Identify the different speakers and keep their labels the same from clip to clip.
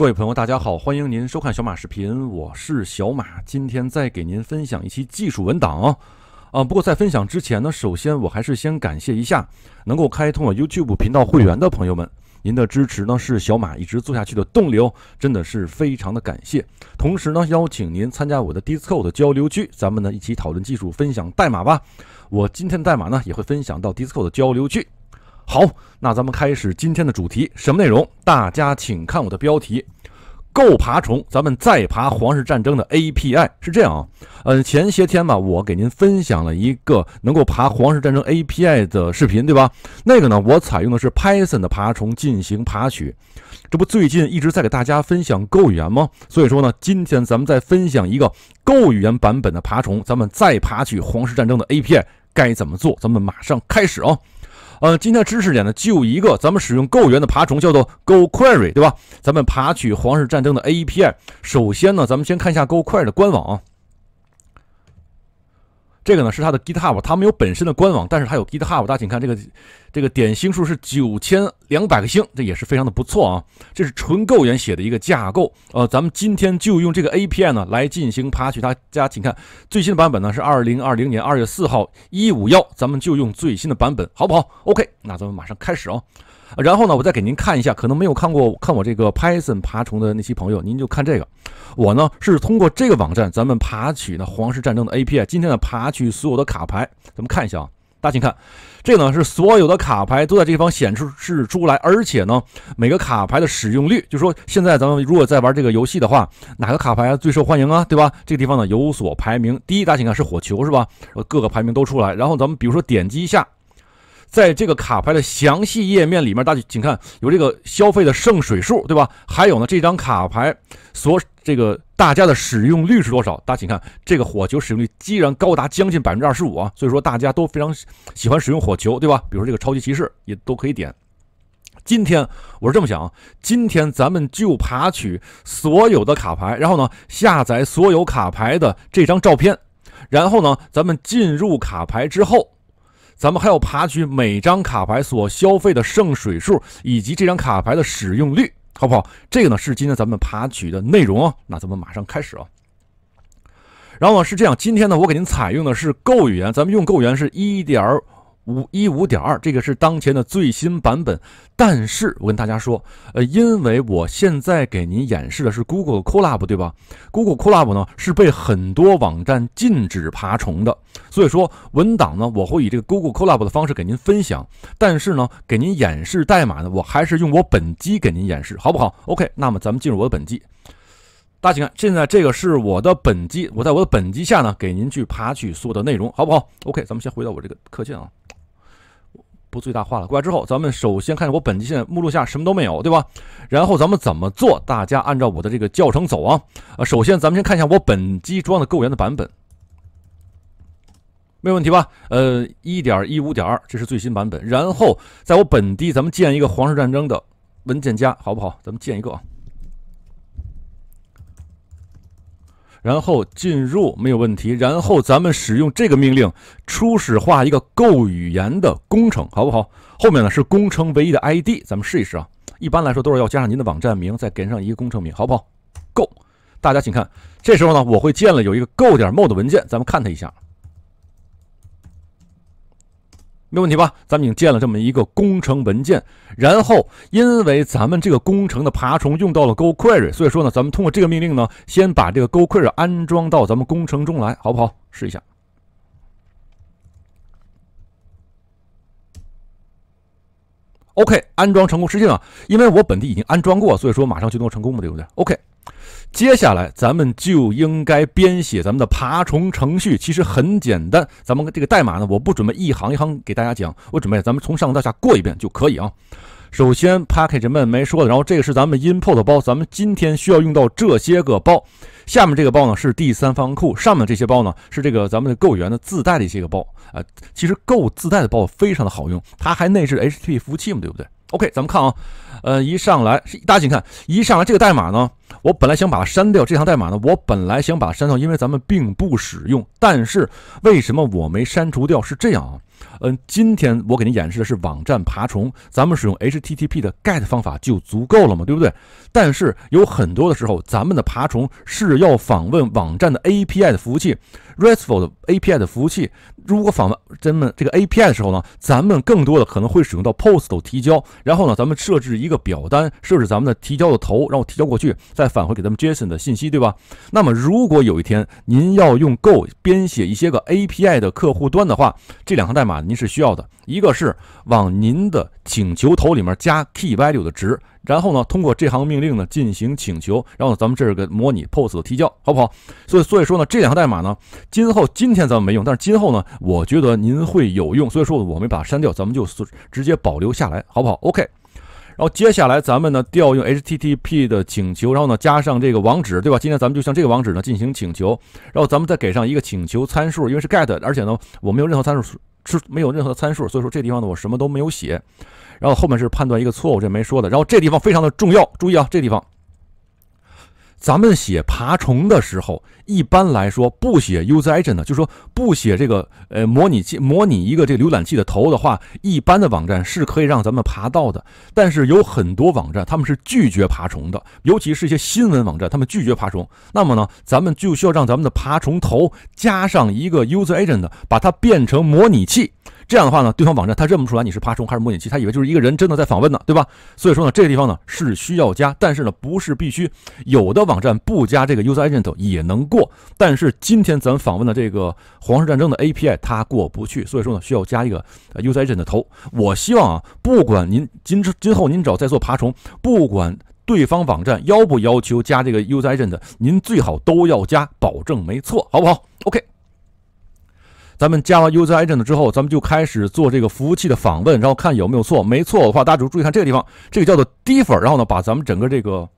Speaker 1: 各位朋友，大家好，欢迎您收看小马视频，我是小马，今天再给您分享一期技术文档啊。啊，不过在分享之前呢，首先我还是先感谢一下能够开通我 YouTube 频道会员的朋友们，您的支持呢是小马一直做下去的动力，哦，真的是非常的感谢。同时呢，邀请您参加我的 Discord 交流区，咱们呢一起讨论技术，分享代码吧。我今天的代码呢也会分享到 Discord 的交流区。好，那咱们开始今天的主题，什么内容？大家请看我的标题，够爬虫，咱们再爬《皇室战争》的 API 是这样啊。呃，前些天吧，我给您分享了一个能够爬《皇室战争》API 的视频，对吧？那个呢，我采用的是 Python 的爬虫进行爬取。这不最近一直在给大家分享 Go 语言吗？所以说呢，今天咱们再分享一个 Go 语言版本的爬虫，咱们再爬取《皇室战争》的 API 该怎么做？咱们马上开始哦。呃，今天知识点呢，就一个，咱们使用 Go 语的爬虫叫做 Go Query，对吧？咱们爬取《皇室战争》的 API。首先呢，咱们先看一下 Go Query 的官网。啊。这个呢是它的 GitHub，它没有本身的官网，但是它有 GitHub。大家请看这个，这个点星数是九千两百个星，这也是非常的不错啊。这是纯构员言写的一个架构。呃，咱们今天就用这个 API 呢来进行爬取。大家请看最新的版本呢是二零二零年二月四号一五幺，咱们就用最新的版本，好不好？OK，那咱们马上开始啊。然后呢，我再给您看一下，可能没有看过看我这个 Python 爬虫的那些朋友，您就看这个。我呢是通过这个网站，咱们爬取的皇室战争》的 A P，i 今天呢爬取所有的卡牌，咱们看一下啊。大家请看，这呢是所有的卡牌都在这地方显示出来，而且呢每个卡牌的使用率，就说现在咱们如果在玩这个游戏的话，哪个卡牌最受欢迎啊？对吧？这个地方呢有所排名，第一大家请看是火球是吧？呃，各个排名都出来。然后咱们比如说点击一下。在这个卡牌的详细页面里面，大家请看，有这个消费的圣水数，对吧？还有呢，这张卡牌所这个大家的使用率是多少？大家请看，这个火球使用率居然高达将近百分之二十五啊！所以说大家都非常喜欢使用火球，对吧？比如说这个超级骑士也都可以点。今天我是这么想，今天咱们就爬取所有的卡牌，然后呢下载所有卡牌的这张照片，然后呢咱们进入卡牌之后。咱们还要爬取每张卡牌所消费的圣水数，以及这张卡牌的使用率，好不好？这个呢是今天咱们爬取的内容哦。那咱们马上开始啊。然后呢是这样，今天呢我给您采用的是购语言，咱们用购语言是一点。五一五点二，这个是当前的最新版本。但是我跟大家说，呃，因为我现在给您演示的是 Google c l a b 对吧？Google c l a b 呢是被很多网站禁止爬虫的，所以说文档呢，我会以这个 Google c l a b 的方式给您分享。但是呢，给您演示代码呢，我还是用我本机给您演示，好不好？OK，那么咱们进入我的本机，大家请看，现在这个是我的本机，我在我的本机下呢，给您去爬取所有的内容，好不好？OK，咱们先回到我这个课件啊。不最大化了，过来之后，咱们首先看我本机现在目录下什么都没有，对吧？然后咱们怎么做？大家按照我的这个教程走啊！首先咱们先看一下我本机装的够原的版本，没有问题吧？呃，一点一五点二，这是最新版本。然后在我本地，咱们建一个《皇室战争》的文件夹，好不好？咱们建一个啊。然后进入没有问题，然后咱们使用这个命令初始化一个 Go 语言的工程，好不好？后面呢是工程唯一的 ID，咱们试一试啊。一般来说都是要加上您的网站名，再跟上一个工程名，好不好？Go，大家请看，这时候呢我会建了有一个 Go 点 mod 文件，咱们看它一下。没问题吧？咱们已经建了这么一个工程文件，然后因为咱们这个工程的爬虫用到了 Go Query，所以说呢，咱们通过这个命令呢，先把这个 Go Query 安装到咱们工程中来，好不好？试一下。OK，安装成功，实际上，因为我本地已经安装过，所以说马上就能够成功嘛，对不对？OK。接下来咱们就应该编写咱们的爬虫程序，其实很简单。咱们这个代码呢，我不准备一行一行给大家讲，我准备咱们从上到下过一遍就可以啊。首先，package 们没说的，然后这个是咱们 import 包，咱们今天需要用到这些个包。下面这个包呢是第三方库，上面这些包呢是这个咱们的 Go 语言的自带的一些个包啊。其实 Go 自带的包非常的好用，它还内置 HTTP 服务器嘛，对不对？OK，咱们看啊，呃，一上来是大家请看一上来这个代码呢，我本来想把它删掉，这行代码呢，我本来想把它删掉，因为咱们并不使用。但是为什么我没删除掉？是这样啊，嗯，今天我给您演示的是网站爬虫，咱们使用 HTTP 的 GET 方法就足够了嘛，对不对？但是有很多的时候，咱们的爬虫是要访问网站的 API 的服务器。RESTful 的 API 的服务器，如果访问咱们这个 API 的时候呢，咱们更多的可能会使用到 POST 提交，然后呢，咱们设置一个表单，设置咱们的提交的头，然后提交过去，再返回给咱们 JSON 的信息，对吧？那么如果有一天您要用 Go 编写一些个 API 的客户端的话，这两行代码您是需要的，一个是往您的请求头里面加 Key Value 的值。然后呢，通过这行命令呢进行请求，然后咱们这个模拟 p o s 的提交，好不好？所以所以说呢，这两个代码呢，今后今天咱们没用，但是今后呢，我觉得您会有用，所以说我没把它删掉，咱们就是直接保留下来，好不好？OK。然后接下来咱们呢调用 HTTP 的请求，然后呢加上这个网址，对吧？今天咱们就像这个网址呢进行请求，然后咱们再给上一个请求参数，因为是 GET，而且呢我没有任何参数是没有任何参数，所以说这地方呢我什么都没有写。然后后面是判断一个错误，这没说的。然后这地方非常的重要，注意啊，这地方，咱们写爬虫的时候，一般来说不写 user agent 的，就说不写这个呃模拟器，模拟一个这个浏览器的头的话，一般的网站是可以让咱们爬到的。但是有很多网站他们是拒绝爬虫的，尤其是一些新闻网站，他们拒绝爬虫。那么呢，咱们就需要让咱们的爬虫头加上一个 user agent，把它变成模拟器。这样的话呢，对方网站他认不出来你是爬虫还是模拟器，他以为就是一个人真的在访问呢，对吧？所以说呢，这个地方呢是需要加，但是呢不是必须，有的网站不加这个 user agent 也能过，但是今天咱访问的这个《皇室战争》的 API 它过不去，所以说呢需要加一个 user agent 的头。我希望啊，不管您今今后您只要在做爬虫，不管对方网站要不要求加这个 user agent，您最好都要加，保证没错，好不好？OK。咱们加完 user agent 之后，咱们就开始做这个服务器的访问，然后看有没有错。没错的话，大家注注意看这个地方，这个叫做 diff。然后呢，把咱们整个这个，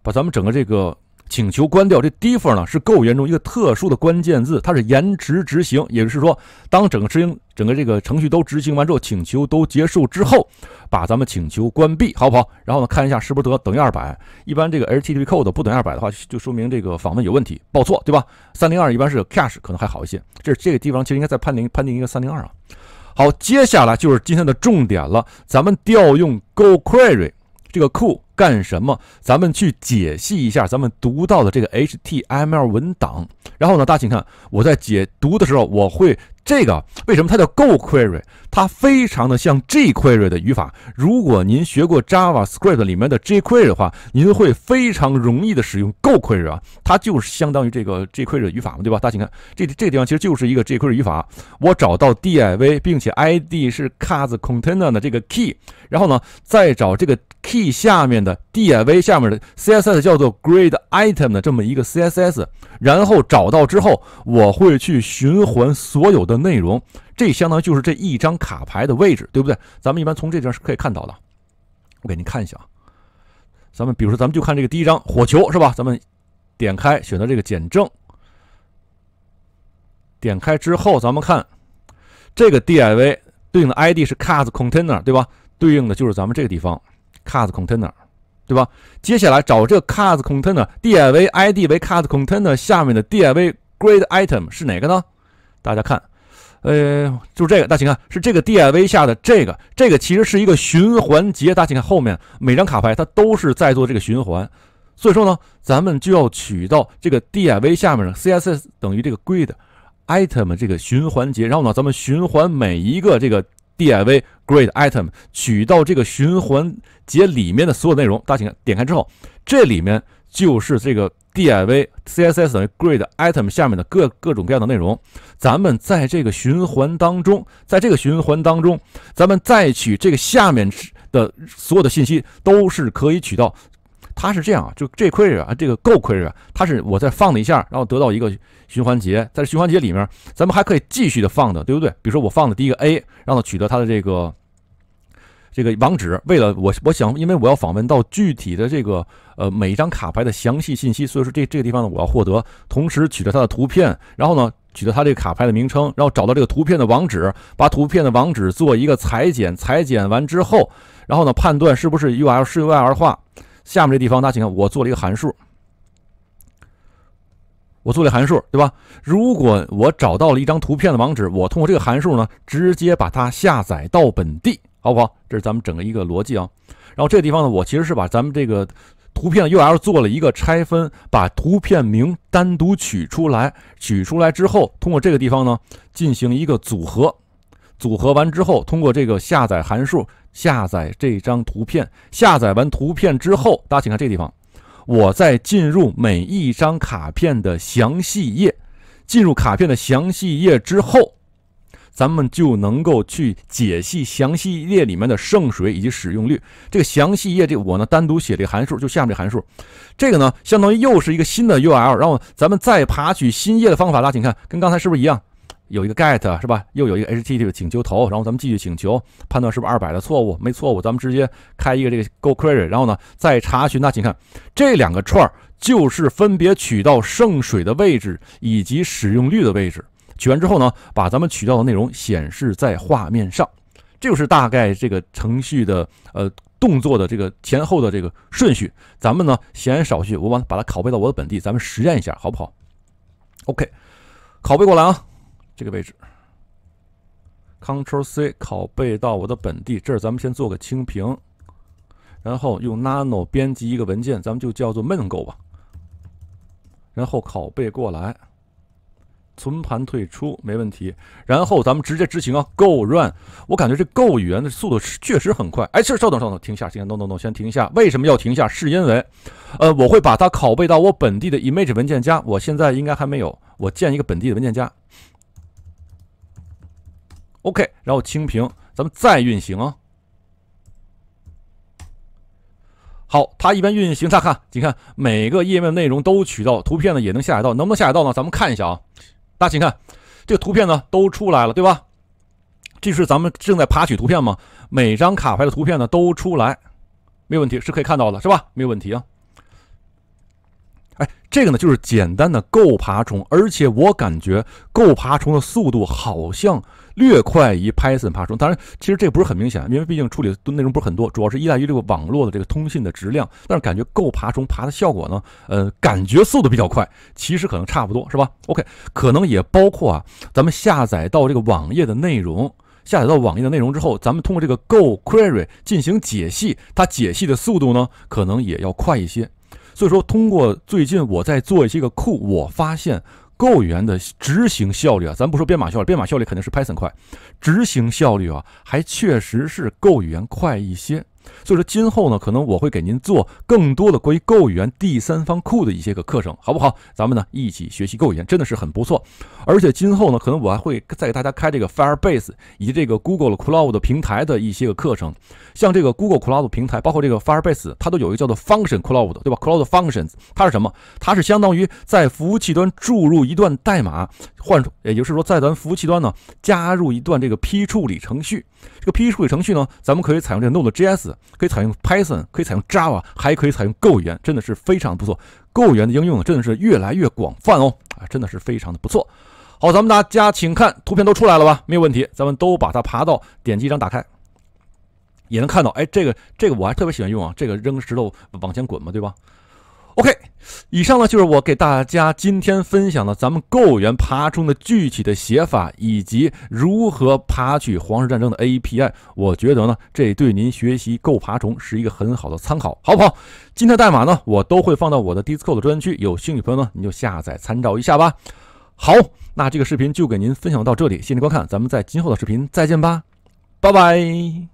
Speaker 1: 把咱们整个这个。请求关掉，这 defer 呢是 Go 语言中一个特殊的关键字，它是延迟执行，也就是说，当整个执行整个这个程序都执行完之后，请求都结束之后，把咱们请求关闭，好不好？然后呢，看一下是不是得等于二百。一般这个 HTTP code 不等于二百的话，就说明这个访问有问题，报错，对吧？三零二一般是 cache 可能还好一些。这这个地方其实应该再判定判定一个三零二啊。好，接下来就是今天的重点了，咱们调用 Go Query 这个库。干什么？咱们去解析一下咱们读到的这个 HTML 文档。然后呢，大家请看，我在解读的时候，我会。这个为什么它叫 Go Query？它非常的像 jQuery 的语法。如果您学过 JavaScript 里面的 jQuery 的话，您会非常容易的使用 Go Query 啊。它就是相当于这个 jQuery 的语法嘛，对吧？大家请看这这个地方其实就是一个 jQuery 语法。我找到 div，并且 id 是 cards container 的这个 key，然后呢，再找这个 key 下面的 div 下面的 CSS 叫做 grade item 的这么一个 CSS，然后找到之后，我会去循环所有。的内容，这相当于就是这一张卡牌的位置，对不对？咱们一般从这方是可以看到的。我给您看一下啊，咱们比如说咱们就看这个第一张火球是吧？咱们点开选择这个减正，点开之后咱们看这个 div 对应的 id 是 cards container 对吧？对应的就是咱们这个地方 cards container 对吧？接下来找这个 cards container div id 为 cards container 下面的 div grade item 是哪个呢？大家看。呃，就是这个，大家请看，是这个 div 下的这个，这个其实是一个循环节。大家请看后面每张卡牌，它都是在做这个循环，所以说呢，咱们就要取到这个 div 下面的 css 等于这个 grid item 这个循环节，然后呢，咱们循环每一个这个 div grid item，取到这个循环节里面的所有内容。大家请看，点开之后，这里面。就是这个 D I V C S S 等于 grid item 下面的各各种各样的内容，咱们在这个循环当中，在这个循环当中，咱们再取这个下面的所有的信息都是可以取到。它是这样啊，就这亏啊，这个够亏啊。它是我再放了一下，然后得到一个循环节，在这循环节里面，咱们还可以继续的放的，对不对？比如说我放的第一个 A，让它取得它的这个。这个网址，为了我，我想，因为我要访问到具体的这个，呃，每一张卡牌的详细信息，所以说这这个地方呢，我要获得，同时取得它的图片，然后呢，取得它这个卡牌的名称，然后找到这个图片的网址，把图片的网址做一个裁剪，裁剪完之后，然后呢，判断是不是 U L 是 U L 化，下面这地方大家请看，我做了一个函数，我做了函数，对吧？如果我找到了一张图片的网址，我通过这个函数呢，直接把它下载到本地。好不好？这是咱们整个一个逻辑啊。然后这个地方呢，我其实是把咱们这个图片 URL 做了一个拆分，把图片名单独取出来。取出来之后，通过这个地方呢进行一个组合。组合完之后，通过这个下载函数下载这张图片。下载完图片之后，大家请看这个地方，我在进入每一张卡片的详细页，进入卡片的详细页之后。咱们就能够去解析详细页里面的圣水以及使用率。这个详细页这我呢单独写这个函数，就下面这函数。这个呢，相当于又是一个新的 UL，然后咱们再爬取新页的方法啦。请看，跟刚才是不是一样？有一个 GET 是吧？又有一个 HTTP 请求头，然后咱们继续请求，判断是不是二百的错误，没错误，咱们直接开一个这个 Go Query，然后呢再查询。那请看这两个串儿，就是分别取到圣水的位置以及使用率的位置。取完之后呢，把咱们取到的内容显示在画面上，这就是大概这个程序的呃动作的这个前后的这个顺序。咱们呢，闲言少叙，我把把它拷贝到我的本地，咱们实验一下，好不好？OK，拷贝过来啊，这个位置 c t r l C，拷贝到我的本地。这儿咱们先做个清屏，然后用 nano 编辑一个文件，咱们就叫做“ Mango 吧，然后拷贝过来。存盘退出没问题，然后咱们直接执行啊，Go Run。我感觉这 Go 语言的速度是确实很快。哎，稍等稍等，停下停下，o no 先停下。为什么要停下？是因为，呃，我会把它拷贝到我本地的 Image 文件夹。我现在应该还没有，我建一个本地的文件夹。OK，然后清屏，咱们再运行啊。好，它一般运行，家看，你看每个页面内容都取到，图片呢也能下载到，能不能下载到呢？咱们看一下啊。大家请看，这个图片呢都出来了，对吧？这是咱们正在爬取图片吗？每张卡牌的图片呢都出来，没有问题，是可以看到的，是吧？没有问题啊。哎，这个呢就是简单的够爬虫，而且我感觉够爬虫的速度好像。略快于 Python 爬虫，当然其实这不是很明显，因为毕竟处理的内容不是很多，主要是依赖于这个网络的这个通信的质量。但是感觉 Go 爬虫爬的效果呢，呃，感觉速度比较快，其实可能差不多，是吧？OK，可能也包括啊，咱们下载到这个网页的内容，下载到网页的内容之后，咱们通过这个 Go Query 进行解析，它解析的速度呢，可能也要快一些。所以说，通过最近我在做一些个库，我发现。Go 语言的执行效率啊，咱不说编码效率，编码效率肯定是 Python 快，执行效率啊，还确实是 Go 语言快一些。所以说，今后呢，可能我会给您做更多的关于购员第三方库的一些个课程，好不好？咱们呢一起学习购员，真的是很不错。而且今后呢，可能我还会再给大家开这个 Firebase 以及这个 Google Cloud 平台的一些个课程。像这个 Google Cloud 平台，包括这个 Firebase，它都有一个叫做 Function Cloud 对吧？Cloud Functions 它是什么？它是相当于在服务器端注入一段代码，换，也就是说，在咱服务器端呢加入一段这个批处理程序。这个批处理程序呢，咱们可以采用这个 Node.js。可以采用 Python，可以采用 Java，还可以采用 Go 语言，真的是非常不错。Go 语言的应用真的是越来越广泛哦，啊，真的是非常的不错。好，咱们大家请看图片都出来了吧？没有问题，咱们都把它爬到点击一张打开，也能看到。哎，这个这个我还特别喜欢用啊，这个扔石头往前滚嘛，对吧？OK。以上呢，就是我给大家今天分享的咱们购园爬虫的具体的写法，以及如何爬取《皇室战争》的 API。我觉得呢，这对您学习购爬虫是一个很好的参考，好不好？今天的代码呢，我都会放到我的 Discord 专区，有兴趣朋友呢，你就下载参照一下吧。好，那这个视频就给您分享到这里，谢谢观看，咱们在今后的视频再见吧，拜拜。